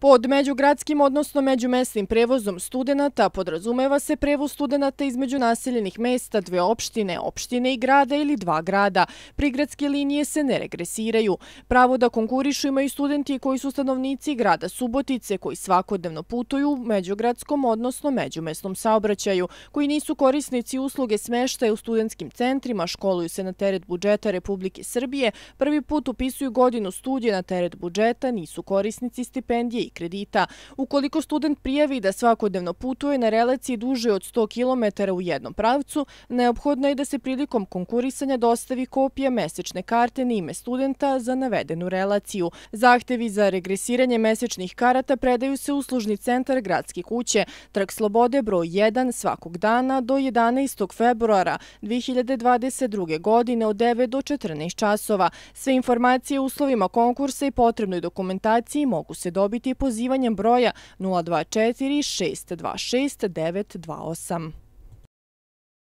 Pod međugradskim, odnosno međumesnim prevozom studenta podrazumeva se prevoz studenta između naseljenih mesta dve opštine, opštine i grada ili dva grada. Prigradske linije se ne regresiraju. Pravo da konkurišu imaju studenti koji su stanovnici grada Subotice, koji svakodnevno putuju u međugradskom, odnosno međumesnom saobraćaju, koji nisu korisnici usluge smeštaja u studenskim centrima, školuju se na teret budžeta Republike Srbije, prvi put upisuju godinu studije na teret budžeta, nisu korisnici stipendije i kredita. Ukoliko student prijavi da svakodnevno putuje na relaciji duže od 100 km u jednom pravcu, neophodno je da se prilikom konkurisanja dostavi kopija mesečne karte na ime studenta za navedenu relaciju. Zahtevi za regresiranje mesečnih karata predaju se u uslužni centar Gradske kuće, trg Slobode broj 1 svakog dana do 11. februara 2022. godine od 9 do 14 časova. Sve informacije o uslovima konkursa i potrebnoj dokumentaciji mogu se dobiti pozivanjem broja 024 626 928.